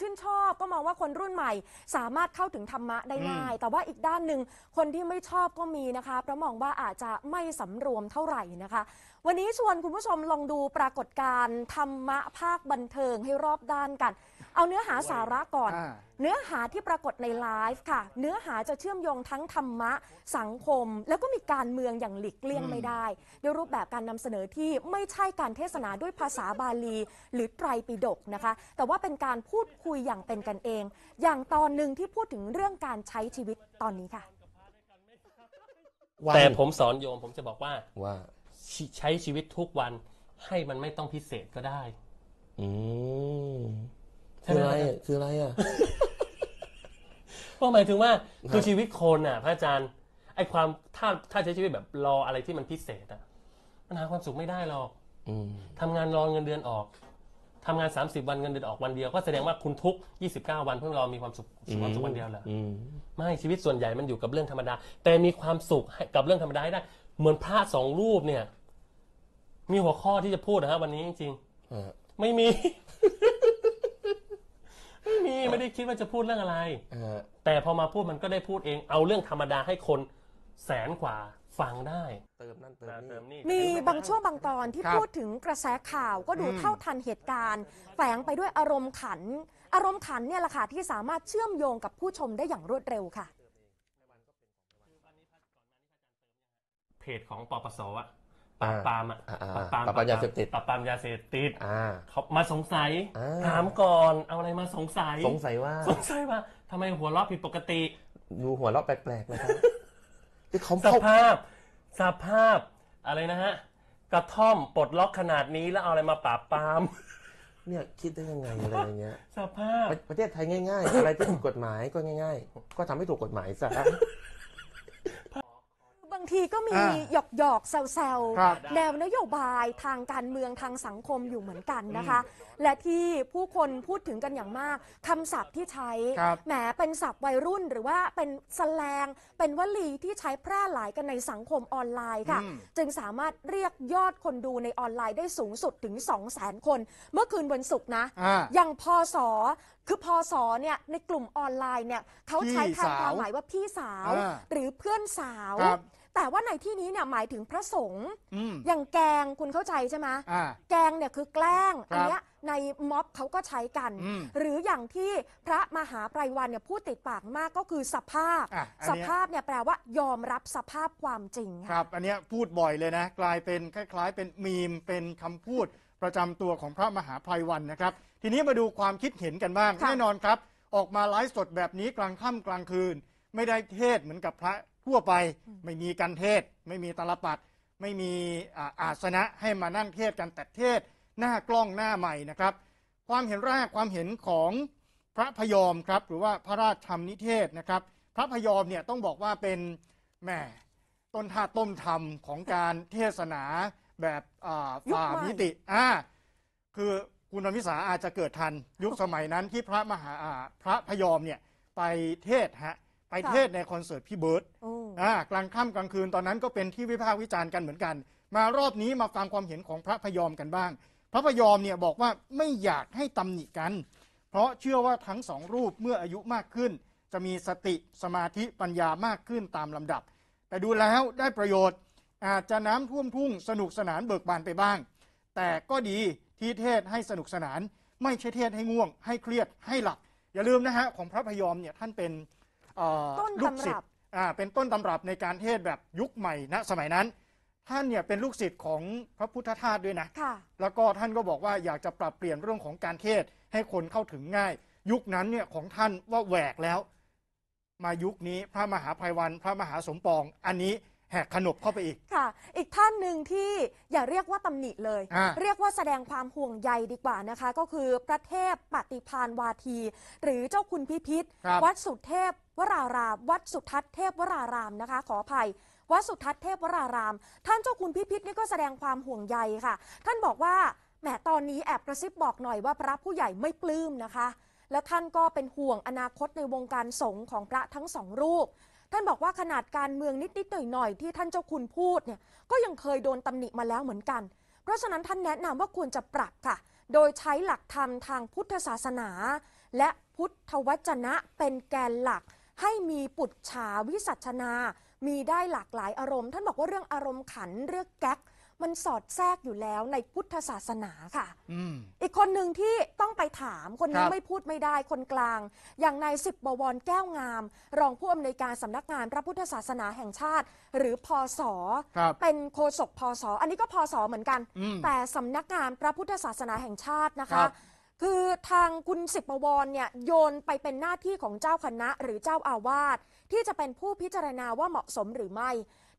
ชื่นชอบก็มองว่าคนรุ่นใหม่สามารถเข้าถึงธรรมะได้ง่ายแต่ว่าอีกด้านหนึ่งคนที่ไม่ชอบก็มีนะคะเพราะมองว่าอาจจะไม่สารวมเท่าไหร่นะคะวันนี้ชวนคุณผู้ชมลองดูปรากฏการณ์ธรรมะภาคบันเทิงให้รอบด้านกัน เอาเนื้อหาสาระก่อนอเนื้อหาที่ปรากฏในไลฟ์ค่ะ เนื้อหาจะเชื่อมโยงทั้งธรรมะ สังคม แล้วก็มีการเมืองอย่างหลีกเลี่ยงไม่ได้ด้วยรูปแบบการนำเสนอที่ไม่ใช่การเทศนาด้วยภาษาบาลีหรือไตรปิฎกนะคะ แต่ว่าเป็นการพูดคุยอย่างเป็นกันเอง อย่างตอนหนึ่งที่พูดถึงเรื่องการใช้ชีวิตตอนนี้ค่ะ แต่ผมสอนโยมผมจะบอกว่าว่าใช้ชีวิตทุกวันให้มันไม่ต้องพิเศษก็ได้ อืคืออะไร คืออะไรอ่ะก็หมายถึงว่าคือชีวิตคนอ่ะ พระอาจารย์ ไอความถ้าถ้าใช้ชีวิตแบบรออะไรที่มันพิเศษอ่ะมันหาความสุขไม่ได้หรอกทำงานรอเงินเดือนออก ทำงานิบวันเงินเดือนออกวันเดียว ก็แสดงว่าคุณทุกยี่สิบเก้าวัน เพื่อรอมีความสุขความสุขวันเดียวเหรอไม่ชีวิตส่วนใหญ่มันอยู่กับเรื่องธรรมดา แต่มีความสุขกับเรื่องธรรมดาได้เหมือนพระสองรูปเนี่ย มีหัวข้อที่จะพูดนะฮะวันนี้จริงๆไม่มีไม่มีไม่ได้คิดว่าจะพูดเรื่องอะไรแต่พอมาพูดมันก็ได้พูดเองเอาเรื่องธรรมดาให้คนแสนกว่าฟังได้ เติมนั่นเติมนี่มีบางช่วงบางตอนที่พูดถึงกระแสข่าวก็ดูเท่าทันเหตุการณ์ แฝงไปด้วยอารมณ์ขัน อารมณ์ขันเนี่ยแหละค่ะที่สามารถเชื่อมโยงกับผู้ชมได้อย่างรวดเร็วค่ะเพจของปปสอ่ะปราบปรามอ่ะปราบปรามปบปามยาเสพติดปราบปรามยาเสพติดเขามาสงสัยถามก่อนเอาอะไรมาสงสัยสงสัยว่าสงสัยว่าทำไมหัวเราะผิดปกติดูหัวเราะแปลกๆลยครับสภาพ สภาพอะไรนะฮะกระท่อม ปลดล็อกขนาดนี้แล้วเอาอะไรมาปราบปรามเนี่ยคิดได้ยังไงอะไรอย่างเงี้ยสภาพประเทศไทยง่ายๆ อะไรที่ผิดกฎหมายก็ง่าย ๆ ก็ทำให้ถูกกฎหมายซะางทีก็มีหยอกหยอกแซวๆแนวนโยบายทางการเมืองทางสังคมอยู่เหมือนกันนะคะ และที่ผู้คนพูดถึงกันอย่างมากคำศัพท์ที่ใช้แหมเป็นศัพท์วัยรุ่น หรือว่าเป็นสแลงเป็นวลีที่ใช้แพร่หลายกันในสังคมออนไลน์ค่ะ จึงสามารถเรียกยอดคนดูในออนไลน์ได้สูงสุดถึง2 0 0 0 0นคน เมื่อคืนวันศุกร์นะออย่างพอสอคือพอสอเนี่ยในกลุ่มออนไลน์เนี่ยเขาใช้ทางความหมายว่าพี่สาวหรือเพื่อนสาวแต่ว่าในที่นี้เนี่ยหมายถึงพระสงฆ์อย่างแกงคุณเข้าใจใช่ไหมแกงเนี่ยคือแกล้งอันเนี้ยในม็อบเขาก็ใช้กัน หรืออย่างที่พระมหาไพรวันเนี่ยพูดติดปากมากก็คือสภาพนนสภาพเนี่ยแปลว่ายอมรับสภาพความจริง ครับอันเนี้ยพูดบ่อยเลยนะ กลายเป็นคล้าย ๆ เป็นมีมเป็นคำพูดประจำตัวของพระมหาไพรวันนะครับ ทีนี้มาดูความคิดเห็นกันบ้างแน่นอนครับออกมาไลฟ์สดแบบนี้กลางค่ำกลางคืน ไม่ได้เทศเหมือนกับพระทั่วไปไม่มีการเทศ ไม่มีตลปัดไม่มีอาสนะให้มานั่งเทศกันแต่เทศหน้ากล้องหน้าใหม่นะครับ ความเห็นแรกความเห็นของพระพยอมครับ หรือว่าพระราชธรรมนิเทศนะครับ พระพยอมเนี่ยต้องบอกว่าเป็นแหมต้นท่าต้มธรรมของการเทศนาแบบฝ่ามิติอ่าคือคุณวิสาอาจจะเกิดทัน ยุคสมัยนั้นที่พระมหาพระพยอมเนี่ยไปเทศฮะไปเทศในคอนเสิร์ตพี่เบิร์ตอ่ากลางค่ำกลางคืนตอนนั้นก็เป็นที่วิพากษ์วิจารณ์กันเหมือนกัน มารอบนี้มาฟังความเห็นของพระพยอมกันบ้าง พระพยอมเนี่ยบอกว่าไม่อยากให้ตำหนิกัน เพราะเชื่อว่าทั้งสองรูปเมื่ออายุมากขึ้นจะมีสติสมาธิปัญญามากขึ้นตามลำดับ แต่ดูแล้วได้ประโยชน์อาจจะน้ำท่วมทุ่งสนุกสนานเบิกบานไปบ้าง แต่ก็ดีที่เทศให้สนุกสนาน ไม่ใช่เทศให้ง่วง ให้เครียดให้หลับอย่าลืมนะฮะของพระพยอมเนี่ยท่านเป็นลูกศิษย์อ่า เป็นต้นตำรับในการเทศแบบยุคใหม่ณสมัยนั้นท่านเนี่ยเป็นลูกศิษย์ของพระพุทธทาสด้วยนะแล้วก็ท่านก็บอกว่าอยากจะปรับเปลี่ยนเรื่องของการเทศให้คนเข้าถึงง่าย ยุคนั้นเนี่ยของท่านว่าแหวกแล้ว มายุคนี้พระมหาภัยวัน พระมหาสมปอง อันนี้แหกขนบเข้าไปอีกค่ะอีกท่านหนึ่งที่อย่าเรียกว่าตำหนิเลย เรียกว่าแสดงความห่วงใยดีกว่านะคะก็คือพระเทพปฏิพานวาที หรือเจ้าคุณพิพิธวัดสุเทพวรารามวัดสุทัศน์เทพวรารามนะคะ ขออภัยวัดสุทัศน์เทพวราราม ท่านเจ้าคุณพิพิธนี่ก็แสดงความห่วงใยค่ะ ท่านบอกว่าแหมตอนนี้แอบกระซิบบอกหน่อยว่า พระผู้ใหญ่ไม่ปลื้มนะคะ และท่านก็เป็นห่วงอนาคตในวงการสงฆ์ของพระทั้งสองรูป ท่านบอกว่าขนาดการเมืองนิดๆหน่อยๆที่ท่านเจ้าคุณพูดเนี่ยก็ยังเคยโดนตำหนิมาแล้วเหมือนกัน เพราะฉะนั้นท่านแนะนำว่าควรจะปรับค่ะ โดยใช้หลักธรรมทางพุทธศาสนา และพุทธวจนะเป็นแกนหลักให้มีปุจฉาวิสัชนา มีได้หลากหลายอารมณ์ ท่านบอกว่าเรื่องอารมณ์ขันเรื่องแก๊กมันสอดแทรกอยู่แล้วในพุทธศาสนาค่ะอือีกคนหนึ่งที่ต้องไปถาม คนนี้ไม่พูดไม่ได้คนกลาง อย่างนายสิบบวรแก้วงาม รองผู้อำนวยการสำนักงานพระพุทธศาสนาแห่งชาติ หรือพศเป็นโฆษกพศ อันนี้ก็พศเหมือนกัน แต่สำนักงานพระพุทธศาสนาแห่งชาตินะคะคือ ทางคุณสิบประวรเนี่ยโยนไปเป็นหน้าที่ของเจ้าคณะหรือเจ้าอาวาสที่จะเป็นผู้พิจารณาว่าเหมาะสมหรือไม่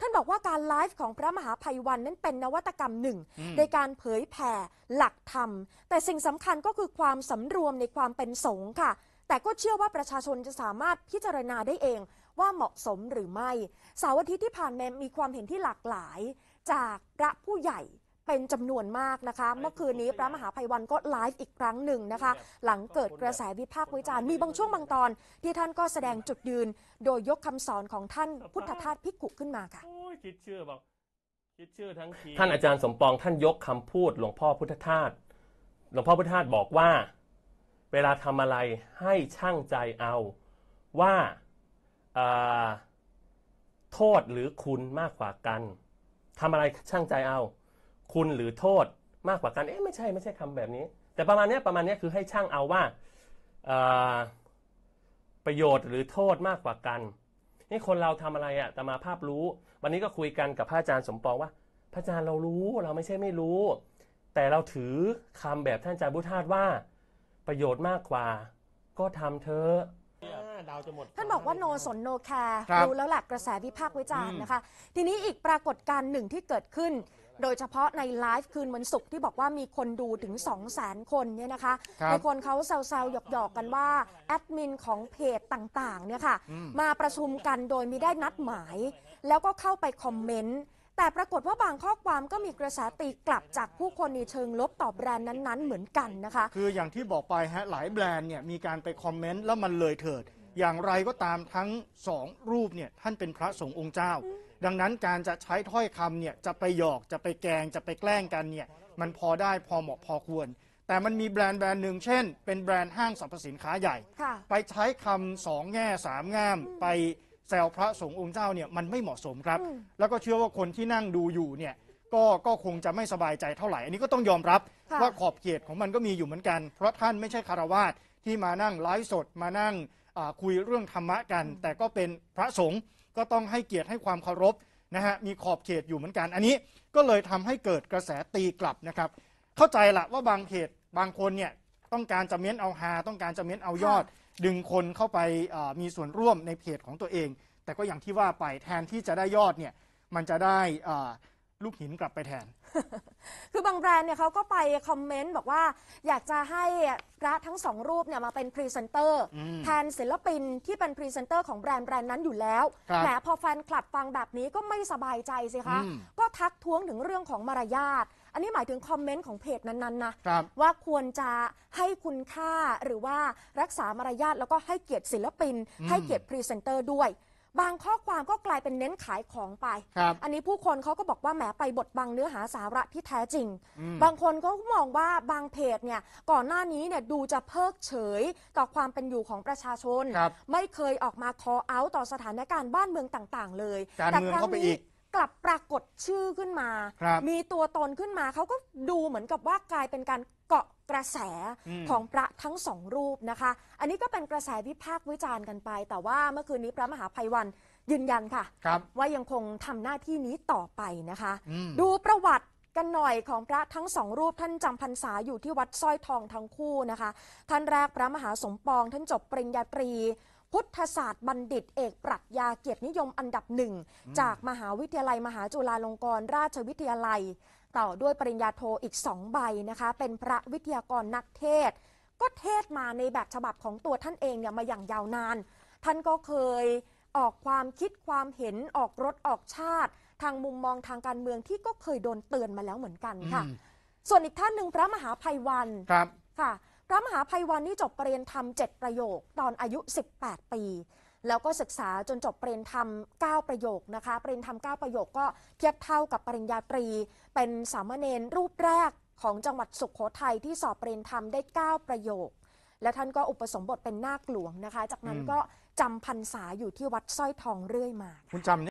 ท่านบอกว่าการไลฟ์ของพระมหาภัยวันนั้นเป็นนวัตกรรมหนึ่ง ในการเผยแผ่หลักธรรม แต่สิ่งสำคัญก็คือความสำรวมในความเป็นสงฆ์ค่ะ แต่ก็เชื่อว่าประชาชนจะสามารถพิจารณาได้เองว่าเหมาะสมหรือไม่ สาวอาทิตย์ที่ผ่านมามีความเห็นที่หลากหลาย จากพระผู้ใหญ่เป็นจำนวนมากนะคะเมื่อคืนนี้พระมหาภัยวันก็ไลฟ์อีกครั้งหนึ่งนะคะ หลังเกิดกระแสวิพากษ์วิจารณ์มีบางช่วงบางตอนที่ท่านก็แสดงจุดยืน โดยยกคำสอนของท่านพุทธทาสพิกุขึ้นมาค่ะคิดเชื่อบอกคิดเชื่อทั้งที ท่านอาจารย์สมปองท่านยกคำพูดหลวงพ่อพุทธทาสหลวงพ่อพุทธทาสบอกว่าเวลาทำอะไรให้ช่างใจเอาว่าโทษหรือคุณมากกว่ากันทำอะไรช่างใจเอาคุณหรือโทษมากกว่ากัน เอ๊ะไม่ใช่ไม่ใช่คำแบบนี้ แต่ประมาณนี้ประมาณนี้คือให้ช่างเอาว่าประโยชน์หรือโทษมากกว่ากัน นี่คนเราทำอะไรอะ่ะแต่มาภาพรู้ วันนี้ก็คุยกันกับพระอาจารย์สมปองว่า พระอาจารย์เรารู้เราไม่ใช่ไม่รู้ แต่เราถือคำแบบท่านอาจารย์บุทธาสว่าประโยชน์มากกว่าก็ทำเธอท่านบอกว่าโนสนโนแคร์รู้แล้วแหละกกระแสวิพากษ์วิจารณ์นะคะทีนี้อีกปรากฏการณ์หนึ่งที่เกิดขึ้นโดยเฉพาะในไลฟ์คืนวันศุกร์ที่บอกว่ามีคนดูถึง2 0 0 0 0 0คนเนี่ยนะคะครัในคนเขาแซวๆหยอกๆ กันว่าแอดมินของเพจต่างๆเนี่ยค่ะมาประชุมกันโดยมีได้นัดหมาย แล้วก็เข้าไปคอมเมนต์ แต่ปรากฏว่าบางข้อความก็มีกระแสตีกลับจากผู้คนในเชิงลบต่อแบรนด์นั้นๆเหมือนกันนะคะ คืออย่างที่บอกไปฮะหลายแบรนด์เนี่ยมีการไปคอมเมนต์แล้วมันเลยเถิด อย่างไรก็ตามทั้งสองรูปเนี่ยท่านเป็นพระสงฆ์องค์เจ้าดังนั้นการจะใช้ถ้อยคำเนี่ยจะไปหยอกจะไปแกงจะไปแกล้งกันเนี่ยมันพอได้พอเหมาะพอควร แต่มันมีแบรนด์แบรนด์หนึ่งเช่น เป็นแบรนด์ห้างสรรพสินค้าใหญ่ ไปใช้คำสองแง่สามแง่มไปแซวพระสงฆ์องค์เจ้าเนี่ยมันไม่เหมาะสมครับ แล้วก็เชื่อว่าคนที่นั่งดูอยู่เนี่ยก็ก็คงจะไม่สบายใจเท่าไหร่ อันนี้ก็ต้องยอมรับ ว่าขอบเขตของมันก็มีอยู่เหมือนกันเพราะท่านไม่ใช่คารวาสที่มานั่งไลฟ์สดมานั่งคุยเรื่องธรรมะกัน แต่ก็เป็นพระสงฆ์ก็ต้องให้เกียรติให้ความเคารพนะฮะมีขอบเขตอยู่เหมือนกัน อันนี้ก็เลยทำให้เกิดกระแสตีกลับนะครับ เข้าใจละว่าบางเขตบางคนเนี่ยต้องการจะเม้นเอาฮาต้องการจะเม้นเอายอด ดึงคนเข้าไปมีส่วนร่วมในเพจของตัวเอง แต่ก็อย่างที่ว่าไปแทนที่จะได้ยอดเนี่ยมันจะได้ลูกหินกลับไปแทนคือบางแบรนด์เนี่ยเขาก็ไปคอมเมนต์บอกว่าอยากจะให้พระทั้งสองรูปเนี่ยมาเป็นพรีเซนเตอร์แทนศิลปิน ที่เป็นพรีเซนเตอร์ของแบรนด์แบรนด์นั้นอยู่แล้วแหมพอแฟนคลับฟังแบบนี้ก็ไม่สบายใจสิคะก็ทักท้วงถึงเรื่องของมารยาทอันนี้หมายถึงคอมเมนต์ของเพจนั้นๆนะว่าควรจะให้คุณค่า หรือว่ารักษามารยาทแล้วก็ให้เกียรติศิลปิน ให้เกียรติพรีเซนเตอร์ด้วยบางข้อความก็กลายเป็นเน้นขายของไปครับอันนี้ผู้คนเขาก็บอกว่าแหมไปบดบังเนื้อหาสาระที่แท้จริง บางคนก็มองว่าบางเพจเนี่ยก่อนหน้านี้เนี่ยดูจะเพิกเฉยต่อความเป็นอยู่ของประชาชน ไม่เคยออกมาคอเอา ต่อสถานการณ์บ้านเมืองต่างๆ เลย แต่ครั้งนี้กลับปรากฏชื่อขึ้นมา มีตัวตนขึ้นมาเขาก็ดูเหมือนกับว่ากลายเป็นการเกาะกระแสของพระทั้งสองรูปนะคะ อันนี้ก็เป็นกระแสวิพากษ์วิจารณ์กันไป แต่ว่าเมื่อคืนนี้พระมหาภัยวันยืนยันค่ะคว่ายังคงทำหน้าที่นี้ต่อไปนะคะ ดูประวัติกันหน่อยของพระทั้งสองรูปท่านจำพรรษาอยู่ที่วัดสร้อยทองทั้งคู่นะคะ ท่านแรกพระมหาสมปอง ท่านจบปริญญาตรี พุทธศาสตร์บัณฑิต เอกปรัชญาเกียรตินิยมอันดับหนึ่งจากมหาวิทยาลัย มหาจุฬาลงกรณราชวิทยาลัยต่อด้วยปริญญาโทอีกสองใบนะคะเป็นพระวิทยากรนักเทศก็เทศมาในแบบฉบับของตัวท่านเองเนี่ยมาอย่างยาวนาน ท่านก็เคยออกความคิดความเห็นออกรถออกชาติ ทางมุมมองทางการเมืองที่ก็เคยโดนเตือนมาแล้วเหมือนกันค่ะ ส่วนอีกท่านหนึ่งพระมหาภัยวันครับค่ะพระมหาภัยวันนี่จบปรริญญาธรรมเจ็ดประโยคตอนอายุ 18 ปีแล้วก็ศึกษาจนจบปริญญาธรรม9ประโยคนะคะ ปริญญาธรรม9ประโยคก็เทียบเท่ากับปริญญาตรีเป็นสามเณรรูปแรกของจังหวัดสุขโขทัยที่สอบปริญญาธรรมได้ 9 ประโยค และท่านก็อุปสมบทเป็นนาคหลวงนะคะ จากนั้นก็จำพรรษาอยู่ที่วัดสร้อยทองเรื่อยมาคุณจำ